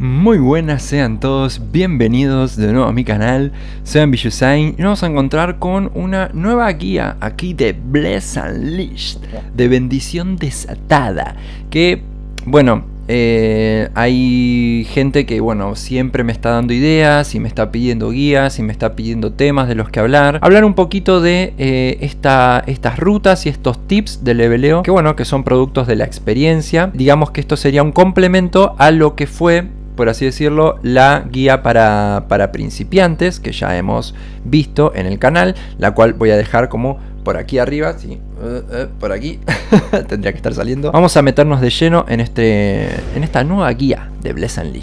Muy buenas sean todos, bienvenidos de nuevo a mi canal, soy Ambitiousain y nos vamos a encontrar con una nueva guía aquí de Bless Unleashed, de bendición desatada, que bueno, eh, hay gente que, bueno, siempre me está dando ideas y me está pidiendo guías y me está pidiendo temas de los que hablar. Hablar un poquito de eh, estas rutas y estos tips de leveleo, que bueno, que son productos de la experiencia. Digamos que esto sería un complemento a lo que fue por así decirlo, la guía para, para, principiantes que ya hemos visto en el canal, la cual voy a dejar como por aquí arriba, sí, eh, eh, por aquí, tendría que estar saliendo. Vamos a meternos de lleno en, este, en esta nueva guía de Bless and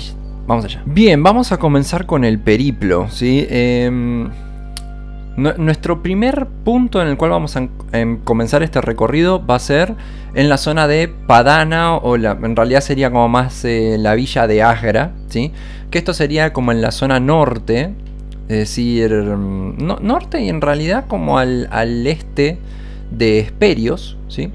Vamos allá. Bien, vamos a comenzar con el periplo, ¿sí? Em, nuestro primer punto en el cual vamos a em, comenzar este recorrido va a ser en la zona de Padana, o la, en realidad sería como más eh, la villa de Agra, ¿sí? Que esto sería como en la zona norte, es decir, mm, norte y en realidad como al, este de Esperios, ¿sí?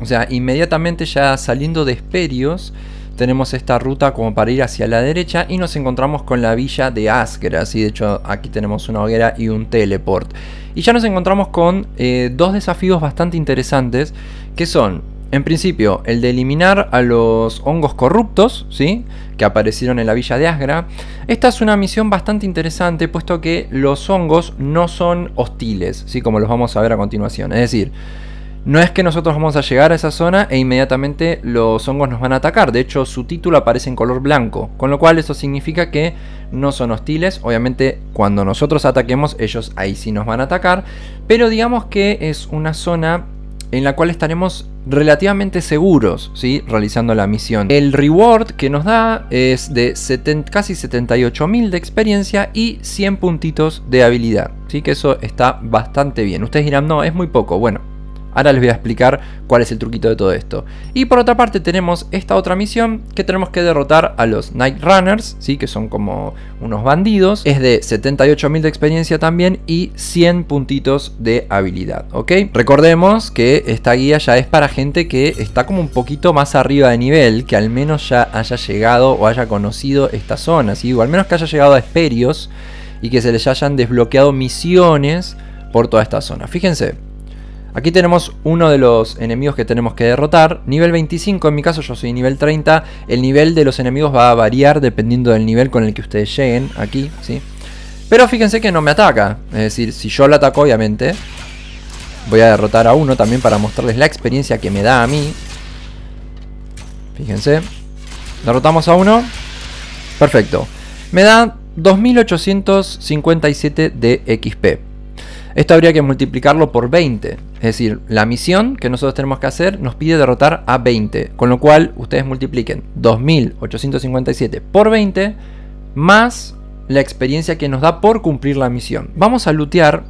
O sea, inmediatamente ya saliendo de Esperios, tenemos esta ruta como para ir hacia la derecha y nos encontramos con la villa de asker así de hecho aquí tenemos una hoguera y un teleport. Y ya nos encontramos con eh, dos desafíos bastante interesantes que son en principio, el de eliminar a los hongos corruptos, ¿sí? que aparecieron en la villa de Asgra. Esta es una misión bastante interesante, puesto que los hongos no son hostiles, ¿sí? como los vamos a ver a continuación. Es decir, no es que nosotros vamos a llegar a esa zona e inmediatamente los hongos nos van a atacar. De hecho, su título aparece en color blanco, con lo cual eso significa que no son hostiles. Obviamente, cuando nosotros ataquemos, ellos ahí sí nos van a atacar. Pero digamos que es una zona en la cual estaremos relativamente seguros, ¿sí? Realizando la misión. El reward que nos da es de casi 78.000 de experiencia y 100 puntitos de habilidad, ¿sí? Que eso está bastante bien. Ustedes dirán, no, es muy poco. Bueno, Ahora les voy a explicar cuál es el truquito de todo esto. Y por otra parte tenemos esta otra misión que tenemos que derrotar a los Night Runners, ¿sí? que son como unos bandidos. Es de 78.000 de experiencia también y 100 puntitos de habilidad. ¿ok? Recordemos que esta guía ya es para gente que está como un poquito más arriba de nivel, que al menos ya haya llegado o haya conocido esta zona, ¿sí? o al menos que haya llegado a Esperios y que se les hayan desbloqueado misiones por toda esta zona. Fíjense, Aquí tenemos uno de los enemigos que tenemos que derrotar. Nivel 25, en mi caso yo soy nivel 30. El nivel de los enemigos va a variar dependiendo del nivel con el que ustedes lleguen aquí, ¿sí? Pero fíjense que no me ataca. Es decir, si yo la ataco, obviamente, voy a derrotar a uno también para mostrarles la experiencia que me da a mí. Fíjense. Derrotamos a uno. Perfecto. Me da 2857 de XP. Esto habría que multiplicarlo por 20. Es decir, la misión que nosotros tenemos que hacer nos pide derrotar a 20. Con lo cual, ustedes multipliquen 2857 por 20 más la experiencia que nos da por cumplir la misión. Vamos a lootear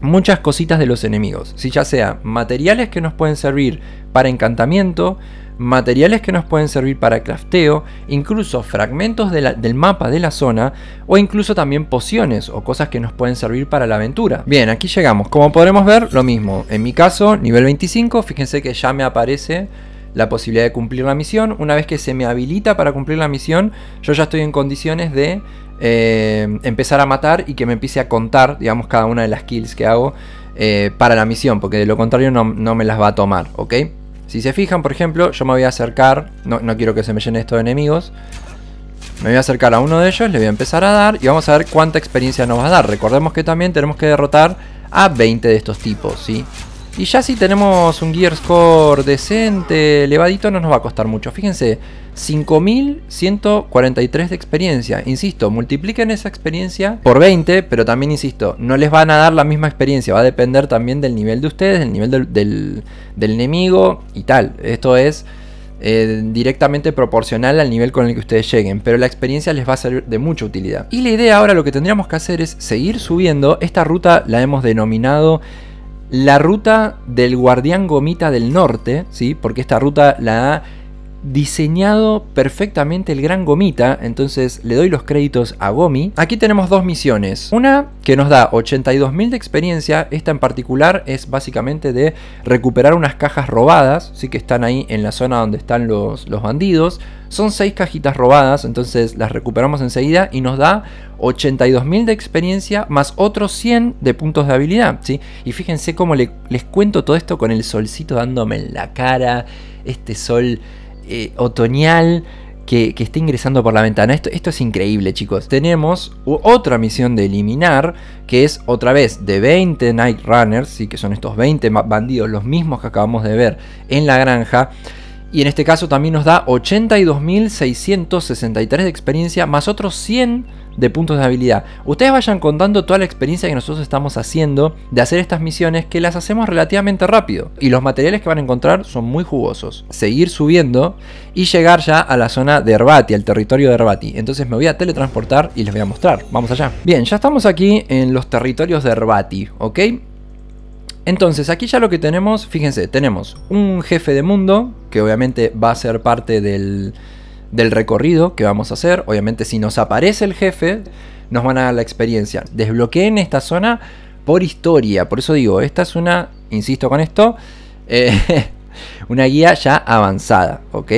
muchas cositas de los enemigos. Si ya sea materiales que nos pueden servir para encantamiento, materiales que nos pueden servir para crafteo, incluso fragmentos del mapa de la zona o incluso también pociones o cosas que nos pueden servir para la aventura. Bien, aquí llegamos. Como podremos ver, lo mismo. En mi caso, nivel 25, fíjense que ya me aparece la posibilidad de cumplir la misión. Una vez que se me habilita para cumplir la misión, yo ya estoy en condiciones de eh, empezar a matar y que me empiece a contar, digamos, cada una de las kills que hago eh, para la misión, porque de lo contrario no me las va a tomar, ¿ok? Si se fijan, por ejemplo, yo me voy a acercar, no, quiero que se me llene esto de enemigos. Me voy a acercar a uno de ellos, le voy a empezar a dar y vamos a ver cuánta experiencia nos va a dar. Recordemos que también tenemos que derrotar a 20 de estos tipos, ¿sí? Y ya si tenemos un gear score decente, elevadito, no nos va a costar mucho. Fíjense, 5143 de experiencia. Insisto, multipliquen esa experiencia por 20, pero también insisto, no les van a dar la misma experiencia. Va a depender también del nivel de ustedes, del nivel del, enemigo y tal. Esto es... Eh, directamente proporcional al nivel con el que ustedes lleguen, pero la experiencia les va a ser de mucha utilidad. Y la idea ahora lo que tendríamos que hacer es seguir subiendo, esta ruta la hemos denominado la ruta del Guardián Gomita del Norte, ¿sí? porque esta ruta la da diseñado perfectamente el gran Gomita, entonces le doy los créditos a Gomi. Aquí tenemos dos misiones, una que nos da 82.000 de experiencia, esta en particular es básicamente de recuperar unas cajas robadas, sí que están ahí en la zona donde están los, los bandidos, son seis cajitas robadas, entonces las recuperamos enseguida y nos da 82.000 de experiencia más otros 100 de puntos de habilidad. ¿sí? Y fíjense cómo les cuento todo esto con el solcito dándome en la cara, este sol eh, otoñal que, está ingresando por la ventana. Esto, esto es increíble, chicos. Tenemos otra misión de eliminar, que es otra vez de 20 Night Runners, y que son estos 20 bandidos, los mismos que acabamos de ver en la granja. Y en este caso también nos da 82.663 de experiencia, más otros 100 de puntos de habilidad. Ustedes vayan contando toda la experiencia que nosotros estamos haciendo de hacer estas misiones que las hacemos relativamente rápido y los materiales que van a encontrar son muy jugosos. Seguir subiendo y llegar ya a la zona de Herbati, al territorio de Herbati. Entonces me voy a teletransportar y les voy a mostrar. Vamos allá. Bien, ya estamos aquí en los territorios de Herbati, ¿ok? Entonces, aquí ya lo que tenemos, fíjense, tenemos un jefe de mundo, que obviamente va a ser parte del, del recorrido que vamos a hacer. Obviamente si nos aparece el jefe, nos van a dar la experiencia. Desbloqueen esta zona por historia. Por eso digo, esta es una, insisto con esto, eh, una guía ya avanzada, ¿ok?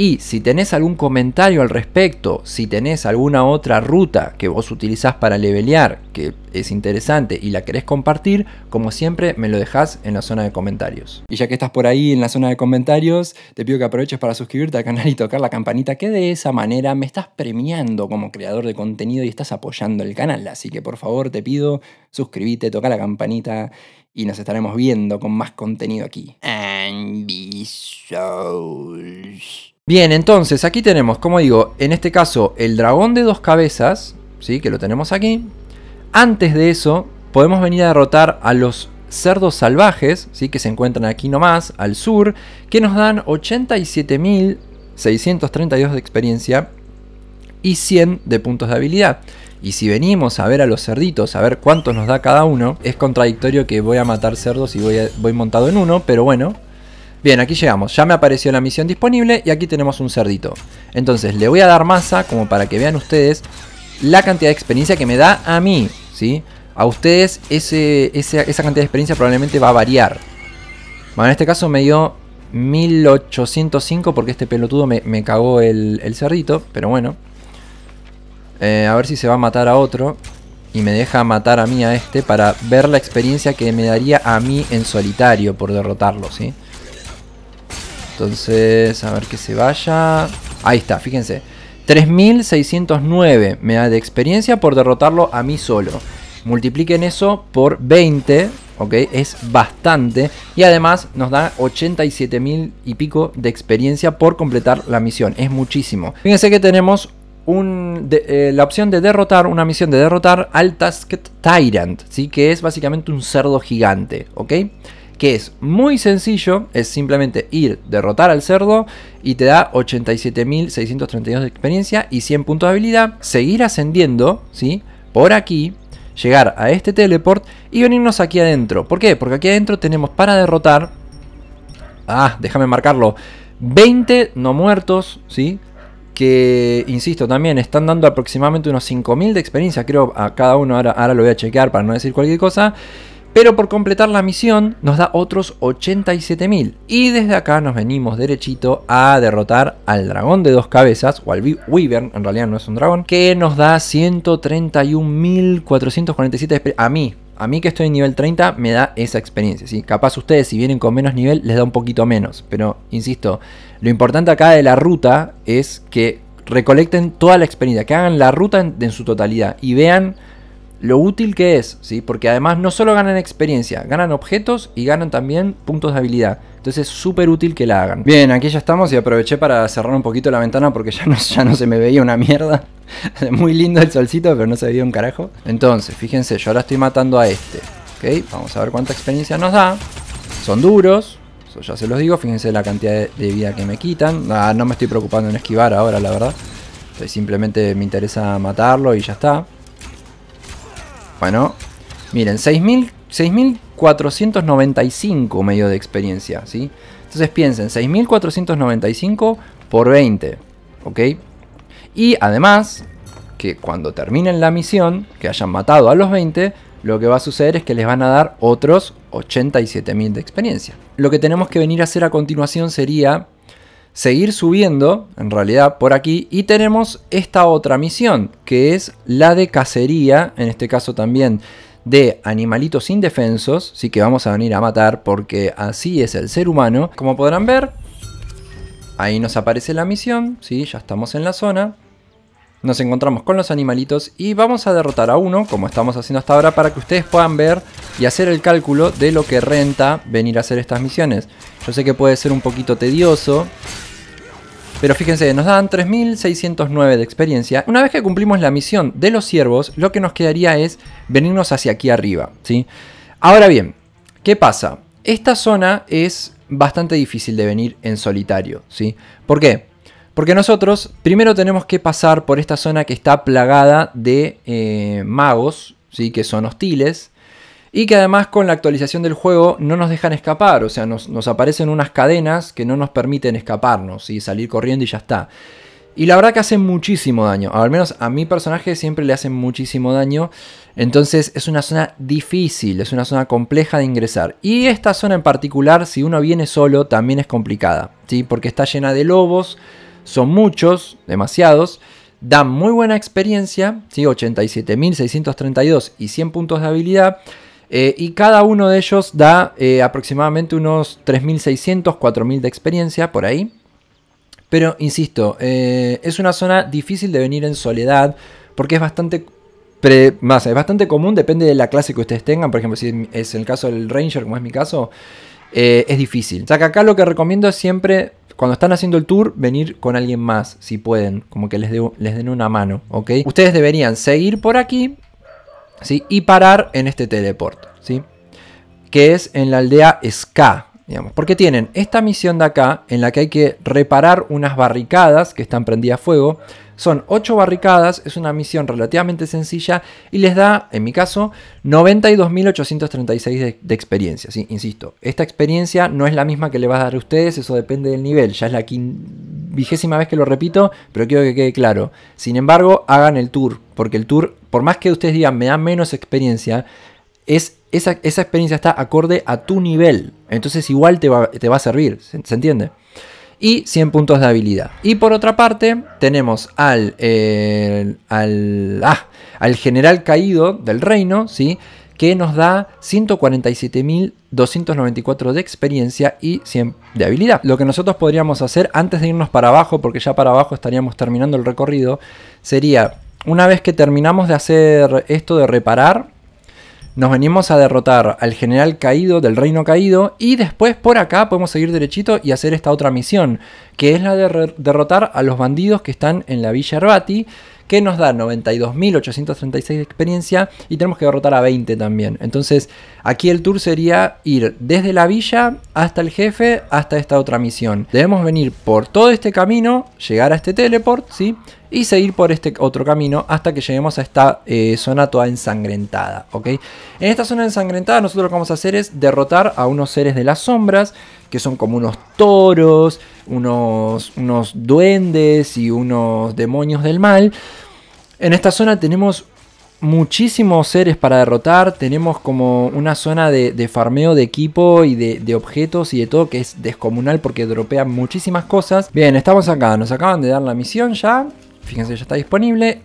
Y si tenés algún comentario al respecto, si tenés alguna otra ruta que vos utilizás para levelear, que es interesante y la querés compartir, como siempre me lo dejás en la zona de comentarios. Y ya que estás por ahí en la zona de comentarios, te pido que aproveches para suscribirte al canal y tocar la campanita, que de esa manera me estás premiando como creador de contenido y estás apoyando el canal. Así que por favor te pido, suscríbete, toca la campanita y nos estaremos viendo con más contenido aquí. Bien, entonces aquí tenemos, como digo, en este caso el dragón de dos cabezas, ¿sí? que lo tenemos aquí. Antes de eso, podemos venir a derrotar a los cerdos salvajes, ¿sí? que se encuentran aquí nomás, al sur, que nos dan 87.632 de experiencia y 100 de puntos de habilidad. Y si venimos a ver a los cerditos, a ver cuántos nos da cada uno, es contradictorio que voy a matar cerdos y voy, voy montado en uno, pero bueno, Bien, aquí llegamos, ya me apareció la misión disponible y aquí tenemos un cerdito. Entonces le voy a dar masa, como para que vean ustedes, la cantidad de experiencia que me da a mí, ¿sí? A ustedes ese, esa cantidad de experiencia probablemente va a variar. Bueno, en este caso me dio 1805 porque este pelotudo me, me cagó el, cerdito, pero bueno. Eh, a ver si se va a matar a otro y me deja matar a mí a este para ver la experiencia que me daría a mí en solitario por derrotarlo, ¿sí? sí entonces, a ver que se vaya. Ahí está, fíjense. 3609 me da de experiencia por derrotarlo a mí solo. Multipliquen eso por 20, ¿ok? Es bastante. Y además nos da 87.000 y pico de experiencia por completar la misión. Es muchísimo. Fíjense que tenemos eh, la opción de derrotar, una misión de derrotar al Task Tyrant, ¿sí? Que es básicamente un cerdo gigante, ¿ok? que es muy sencillo, es simplemente ir, derrotar al cerdo y te da 87.632 de experiencia y 100 puntos de habilidad, seguir ascendiendo, ¿sí? Por aquí, llegar a este teleport y venirnos aquí adentro. ¿Por qué? Porque aquí adentro tenemos para derrotar... Ah, déjame marcarlo. 20 no muertos, ¿sí? que, insisto, también están dando aproximadamente unos 5.000 de experiencia, creo, a cada uno, ahora, ahora lo voy a chequear para no decir cualquier cosa, pero por completar la misión nos da otros 87.000. Y desde acá nos venimos derechito a derrotar al dragón de dos cabezas, o al Wyvern, en realidad no es un dragón, que nos da 131.447 a mí. A mí que estoy en nivel 30 me da esa experiencia, ¿sí? Capaz ustedes si vienen con menos nivel les da un poquito menos, pero insisto, lo importante acá de la ruta es que recolecten toda la experiencia, que hagan la ruta en su totalidad y vean lo útil que es, ¿sí? porque además no solo ganan experiencia, ganan objetos y ganan también puntos de habilidad. Entonces es súper útil que la hagan. Bien, aquí ya estamos y aproveché para cerrar un poquito la ventana porque ya no, se me veía una mierda. Muy lindo el solcito, pero no se veía un carajo. Entonces, fíjense, yo ahora estoy matando a este. ¿ok? Vamos a ver cuánta experiencia nos da. Son duros, eso ya se los digo. Fíjense la cantidad de, vida que me quitan. Ah, no me estoy preocupando en esquivar ahora, la verdad. simplemente me interesa matarlo y ya está. Bueno, miren, 6.495 medio de experiencia, ¿sí? Entonces piensen, 6.495 por 20, ¿ok? Y además, que cuando terminen la misión, que hayan matado a los 20, lo que va a suceder es que les van a dar otros 87.000 de experiencia. Lo que tenemos que venir a hacer a continuación sería seguir subiendo, en realidad por aquí, y tenemos esta otra misión, que es la de cacería, en este caso también de animalitos indefensos, Así que vamos a venir a matar porque así es el ser humano. Como podrán ver, ahí nos aparece la misión, sí, ya estamos en la zona. Nos encontramos con los animalitos y vamos a derrotar a uno, como estamos haciendo hasta ahora, para que ustedes puedan ver y hacer el cálculo de lo que renta venir a hacer estas misiones. Yo sé que puede ser un poquito tedioso, pero fíjense, nos dan 3.609 de experiencia. Una vez que cumplimos la misión de los siervos, lo que nos quedaría es venirnos hacia aquí arriba. ¿sí? Ahora bien, ¿qué pasa? Esta zona es bastante difícil de venir en solitario. ¿sí? ¿Por qué? Porque nosotros primero tenemos que pasar por esta zona que está plagada de eh, magos, ¿sí? que son hostiles. Y que además con la actualización del juego no nos dejan escapar, o sea, nos, aparecen unas cadenas que no nos permiten escaparnos y salir corriendo y ya está. Y la verdad que hacen muchísimo daño, al menos a mi personaje siempre le hacen muchísimo daño. Entonces es una zona difícil, es una zona compleja de ingresar. Y esta zona en particular, si uno viene solo, también es complicada, ¿sí? Porque está llena de lobos, son muchos, demasiados dan muy buena experiencia, ¿sí? 87.632 y 100 puntos de habilidad, eh, y cada uno de ellos da eh, aproximadamente unos 3.600, 4.000 de experiencia por ahí. Pero, insisto, eh, es una zona difícil de venir en soledad porque es bastante... más, es bastante común, depende de la clase que ustedes tengan. Por ejemplo, si es el caso del Ranger, como es mi caso, es difícil. O sea que acá lo que recomiendo es siempre, cuando están haciendo el tour, venir con alguien más, si pueden. Como que les, les den una mano, ¿ok? Ustedes deberían seguir por aquí y parar en este teleport, que es en la aldea Sk porque tienen esta misión de acá en la que hay que reparar unas barricadas que están prendidas a fuego. Son 8 barricadas, es una misión relativamente sencilla y les da, en mi caso, 92.836 de, de, experiencia. Insisto, esta experiencia no es la misma que le vas a dar a ustedes, eso depende del nivel. Ya es la vigésima vez que lo repito, pero quiero que quede claro. Sin embargo, hagan el tour, porque el tour, por más que ustedes digan me da menos experiencia, es esa, experiencia está acorde a tu nivel. Entonces igual te va, te va a servir, ¿se, entiende? Y 100 puntos de habilidad. Y por otra parte, tenemos al, eh, al, ah, al general caído del reino, ¿sí? que nos da 147.294 de experiencia y 100 de habilidad. Lo que nosotros podríamos hacer antes de irnos para abajo, porque ya para abajo estaríamos terminando el recorrido, sería, una vez que terminamos de hacer esto de reparar, nos venimos a derrotar al general caído del reino caído y después por acá podemos seguir derechito y hacer esta otra misión, que es la de derrotar a los bandidos que están en la Villa Herbati, que nos da 92.836 de experiencia y tenemos que derrotar a 20 también. Entonces aquí el tour sería ir desde la villa hasta el jefe, hasta esta otra misión. Debemos venir por todo este camino, llegar a este teleport, ¿sí? y seguir por este otro camino hasta que lleguemos a esta eh, zona toda ensangrentada. ¿ok? En esta zona ensangrentada nosotros lo que vamos a hacer es derrotar a unos seres de las sombras, que son como unos toros, unos, unos duendes y unos demonios del mal. En esta zona tenemos muchísimos seres para derrotar, tenemos como una zona de, farmeo de equipo y de, de, objetos y de todo que es descomunal porque dropean muchísimas cosas. Bien, estamos acá, nos acaban de dar la misión ya. Fíjense, ya está disponible.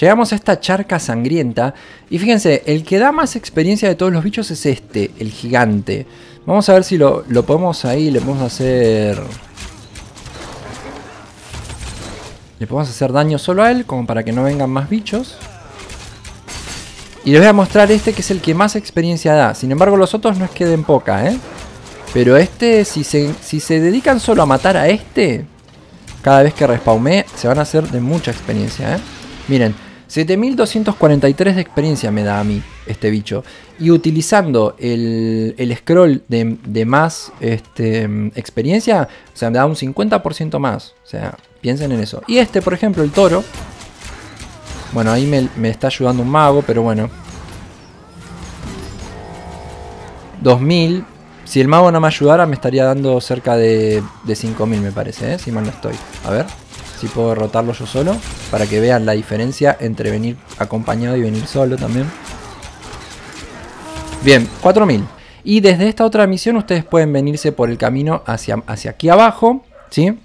Llegamos a esta charca sangrienta. Y fíjense, el que da más experiencia de todos los bichos es este, el gigante. Vamos a ver si lo, podemos ahí, le podemos hacer... Le podemos hacer daño solo a él, como para que no vengan más bichos. Y les voy a mostrar este que es el que más experiencia da. Sin embargo, los otros nos queden poca, ¿eh? Pero este, si si se dedican solo a matar a este, cada vez que respawné se van a hacer de mucha experiencia, ¿eh? Miren, 7243 de experiencia me da a mí este bicho. Y utilizando el, scroll de, más este, experiencia, o sea, me da un 50% más. O sea, piensen en eso. Y este, por ejemplo, el toro. Bueno, ahí me, me está ayudando un mago, pero bueno. 2000, si el mago no me ayudara, me estaría dando cerca de, 5000, me parece, ¿eh? si mal no estoy. A ver si puedo derrotarlo yo solo, para que vean la diferencia entre venir acompañado y venir solo también. Bien, 4000. Y desde esta otra misión ustedes pueden venirse por el camino hacia, hacia aquí abajo, ¿sí?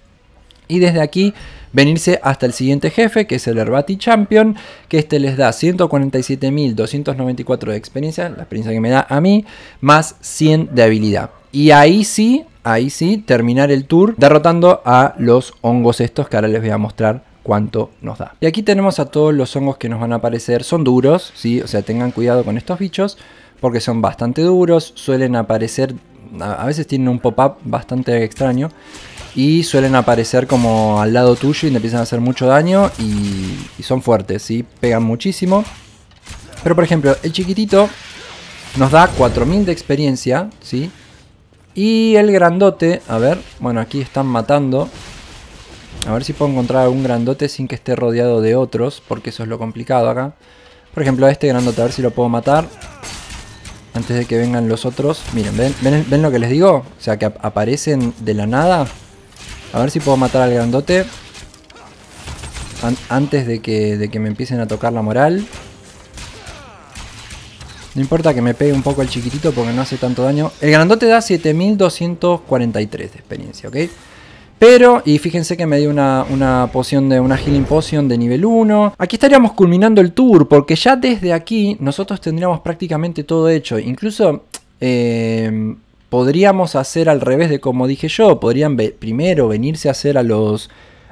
Y desde aquí venirse hasta el siguiente jefe, que es el Herbati Champion, que este les da 147.294 de experiencia, la experiencia que me da a mí, más 100 de habilidad. Y ahí sí, ahí sí, terminar el tour derrotando a los hongos estos que ahora les voy a mostrar cuánto nos da. Y aquí tenemos a todos los hongos que nos van a aparecer. Son duros, ¿sí? O sea, tengan cuidado con estos bichos porque son bastante duros. Suelen aparecer a veces tienen un pop-up bastante extraño y suelen aparecer como al lado tuyo y te empiezan a hacer mucho daño y, son fuertes, ¿sí? Pegan muchísimo. Pero por ejemplo, el chiquitito nos da 4000 de experiencia, ¿sí? Y el grandote, a ver, bueno, aquí están matando. A ver si puedo encontrar algún grandote sin que esté rodeado de otros, porque eso es lo complicado acá. Por ejemplo, a este grandote, a ver si lo puedo matar. Antes de que vengan los otros. Miren, ¿ven, ven, lo que les digo? O sea, que aparecen de la nada. A ver si puedo matar al grandote. antes de que, de que me empiecen a tocar la moral. No importa que me pegue un poco el chiquitito porque no hace tanto daño. El grandote da 7243 de experiencia, ¿ok? Pero, y fíjense que me dio una, una poción de una healing potion de nivel 1. Aquí estaríamos culminando el tour, porque ya desde aquí nosotros tendríamos prácticamente todo hecho. Incluso... Em, podríamos hacer al revés de como dije yo, podrían primero venirse a hacer a los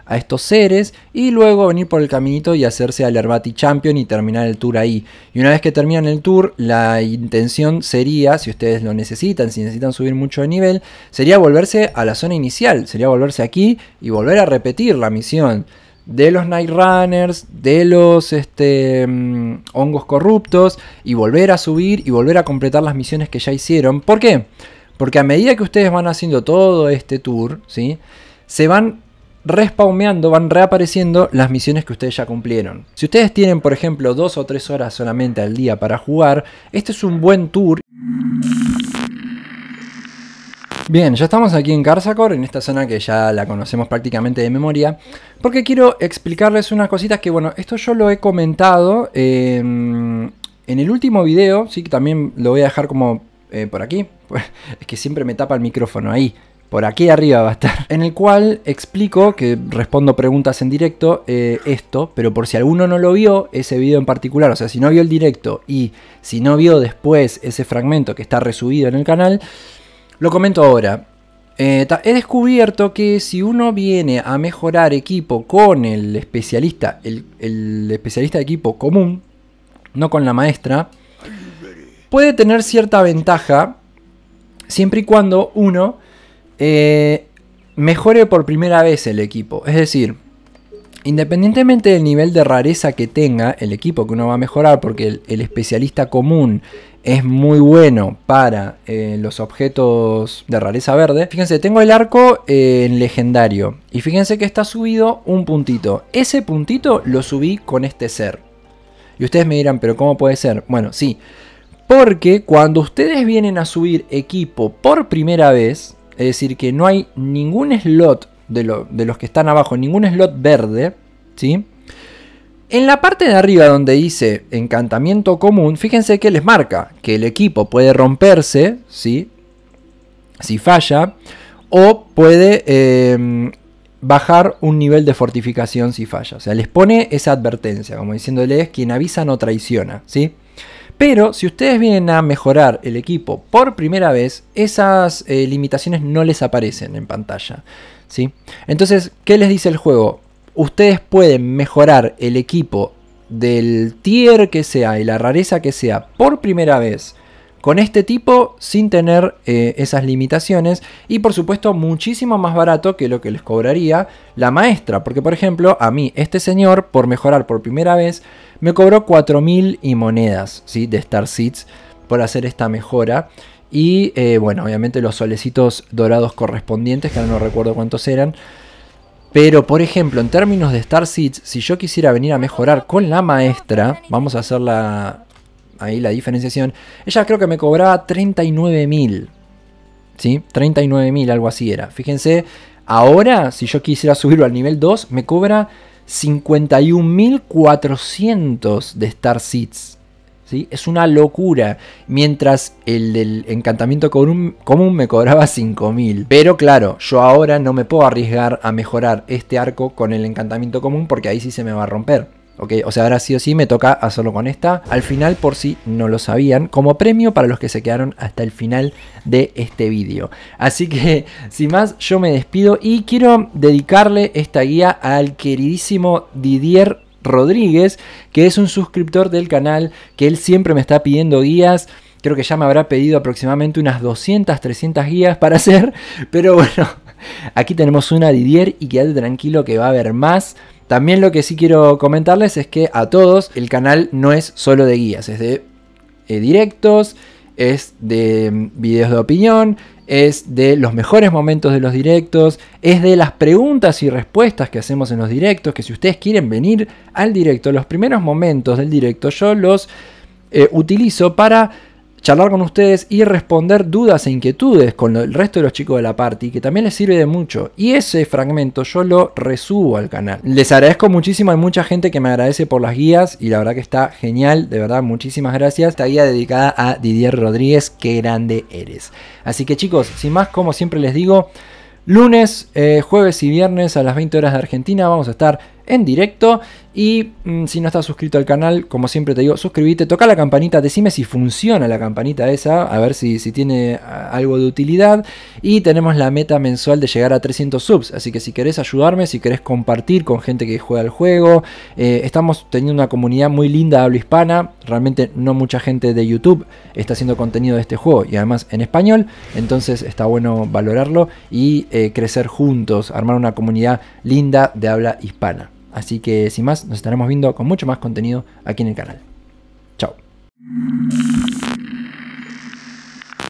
a estos seres y luego venir por el caminito y hacerse al Herbati Champion y terminar el tour ahí. Y una vez que terminan el tour, la intención sería, si ustedes lo necesitan, si necesitan subir mucho de nivel, sería volverse a la zona inicial, sería volverse aquí y volver a repetir la misión de los Night Runners, de los este, mm, hongos corruptos, y volver a subir y volver a completar las misiones que ya hicieron. ¿Por qué? Porque a medida que ustedes van haciendo todo este tour, ¿sí? se van respawmeando, van reapareciendo las misiones que ustedes ya cumplieron. Si ustedes tienen, por ejemplo, dos o tres horas solamente al día para jugar, este es un buen tour. Bien, ya estamos aquí en Karsakor, en esta zona que ya la conocemos prácticamente de memoria, porque quiero explicarles unas cositas que, bueno, esto yo lo he comentado em, en el último video, sí que también lo voy a dejar como eh, por aquí, es que siempre me tapa el micrófono ahí por aquí arriba va a estar, en el cual explico que respondo preguntas en directo, eh, esto, pero por si alguno no lo vio, ese video en particular, o sea, si no vio el directo y si no vio después ese fragmento que está resubido en el canal, lo comento ahora. Eh, he descubierto que si uno viene a mejorar equipo con el especialista, el, el especialista de equipo común, no con la maestra, puede tener cierta ventaja siempre y cuando uno eh, mejore por primera vez el equipo. Es decir, independientemente del nivel de rareza que tenga el equipo que uno va a mejorar, porque el, especialista común es muy bueno para eh, los objetos de rareza verde. Fíjense, tengo el arco eh, en legendario y fíjense que está subido un puntito. Ese puntito lo subí con este ser. Y ustedes me dirán, pero ¿cómo puede ser? Bueno, sí, porque cuando ustedes vienen a subir equipo por primera vez, es decir, que no hay ningún slot de, los que están abajo, ningún slot verde, ¿sí? En la parte de arriba donde dice encantamiento común, fíjense que les marca que el equipo puede romperse, ¿sí? Si falla, o puede em, bajar un nivel de fortificación si falla. O sea, les pone esa advertencia, como diciéndoles, quien avisa no traiciona, ¿sí? Pero si ustedes vienen a mejorar el equipo por primera vez, esas eh, limitaciones no les aparecen en pantalla. ¿sí? Entonces, ¿qué les dice el juego? Ustedes pueden mejorar el equipo del tier que sea y la rareza que sea por primera vez con este tipo sin tener eh, esas limitaciones y por supuesto muchísimo más barato que lo que les cobraría la maestra, porque por ejemplo a mí este señor por mejorar por primera vez me cobró 4000 y monedas ¿sí? de Star Seeds por hacer esta mejora y eh, bueno obviamente los solecitos dorados correspondientes que no recuerdo cuántos eran. Pero, por ejemplo, en términos de Star Seeds, si yo quisiera venir a mejorar con la maestra, vamos a hacer la, ahí la diferenciación. Ella creo que me cobraba 39.000. ¿Sí? 39.000, algo así era. Fíjense, ahora si yo quisiera subirlo al nivel 2, me cobra 51.400 de Star Seeds. ¿Sí? Es una locura. Mientras el del encantamiento común me cobraba 5.000. Pero claro, yo ahora no me puedo arriesgar a mejorar este arco con el encantamiento común porque ahí sí se me va a romper. Ok, o sea, ahora sí o sí me toca hacerlo con esta. Al final, por si no lo sabían, como premio para los que se quedaron hasta el final de este vídeo. Así que, sin más, yo me despido y quiero dedicarle esta guía al queridísimo Didier Rodríguez, que es un suscriptor del canal, que él siempre me está pidiendo guías creo que ya me habrá pedido aproximadamente unas 200, 300 guías para hacer, pero bueno, Aquí tenemos una Didier y quédate tranquilo que va a haber más. También lo que sí quiero comentarles es que a todos el canal no es solo de guías, es de eh, directos, es de mm, videos de opinión, es de los mejores momentos de los directos, es de las preguntas y respuestas que hacemos en los directos, que si ustedes quieren venir al directo, los primeros momentos del directo yo los eh, utilizo para charlar con ustedes y responder dudas e inquietudes con el resto de los chicos de la party, que también les sirve de mucho. Y ese fragmento yo lo resubo al canal. Les agradezco muchísimo, hay mucha gente que me agradece por las guías y la verdad que está genial, de verdad, muchísimas gracias. Esta guía dedicada a Didier Rodríguez, qué grande eres. Así que chicos, sin más, como siempre les digo, lunes, eh, jueves y viernes a las 20 horas de Argentina vamos a estar en directo. Y mm, si no estás suscrito al canal, como siempre te digo, suscríbete, toca la campanita, decime si funciona la campanita esa, a ver si, si tiene algo de utilidad. Y tenemos la meta mensual de llegar a 300 subs, así que si querés ayudarme, si querés compartir con gente que juega el juego, eh, estamos teniendo una comunidad muy linda de habla hispana, realmente no mucha gente de YouTube está haciendo contenido de este juego y además en español, entonces está bueno valorarlo y eh, crecer juntos, armar una comunidad linda de habla hispana. Así que sin más, nos estaremos viendo con mucho más contenido aquí en el canal. Chao.